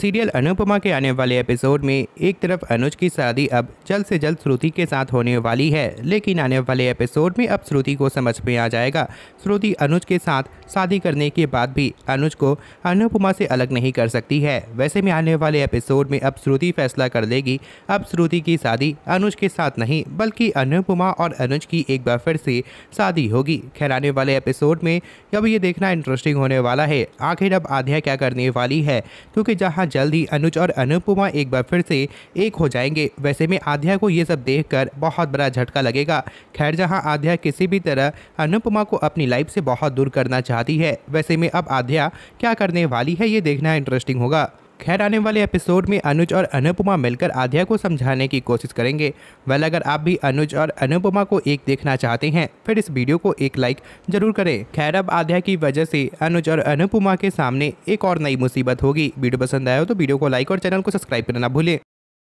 serial Anupama के आने वाले एपिसोड में एक तरफ अनुज की शादी अब जल्द से जल्द श्रुति के साथ होने वाली है लेकिन आने वाले एपिसोड में अब श्रुति को समझ में आ जाएगा श्रुति अनुज के साथ शादी करने के बाद भी अनुज को अनुपमा से अलग नहीं कर सकती है वैसे में आने वाले एपिसोड में अब श्रुति फैसला कर लेगी अब श्रुति की शादी अनुज के साथ नहीं बल्कि अनुपमा और अनुज की एक बार फिर से शादी होगी खैर आने वाले एपिसोड में अब ये देखना इंटरेस्टिंग होने वाला है आखिर अब आध्या क्या करने वाली है क्योंकि जहाँ जल्द ही अनुज और अनुपमा एक बार फिर से एक हो जाएंगे वैसे में आध्या को ये सब देखकर बहुत बड़ा झटका लगेगा खैर जहाँ आध्या किसी भी तरह अनुपमा को अपनी लाइफ से बहुत दूर करना चाहती है वैसे में अब आध्या क्या करने वाली है ये देखना इंटरेस्टिंग होगा खैर आने वाले एपिसोड में अनुज और अनुपमा मिलकर आध्या को समझाने की कोशिश करेंगे वेल अगर आप भी अनुज और अनुपमा को एक देखना चाहते हैं फिर इस वीडियो को एक लाइक जरूर करें खैर अब आध्या की वजह से अनुज और अनुपमा के सामने एक और नई मुसीबत होगी वीडियो पसंद आया हो तो वीडियो को लाइक और चैनल को सब्सक्राइब करना भूलें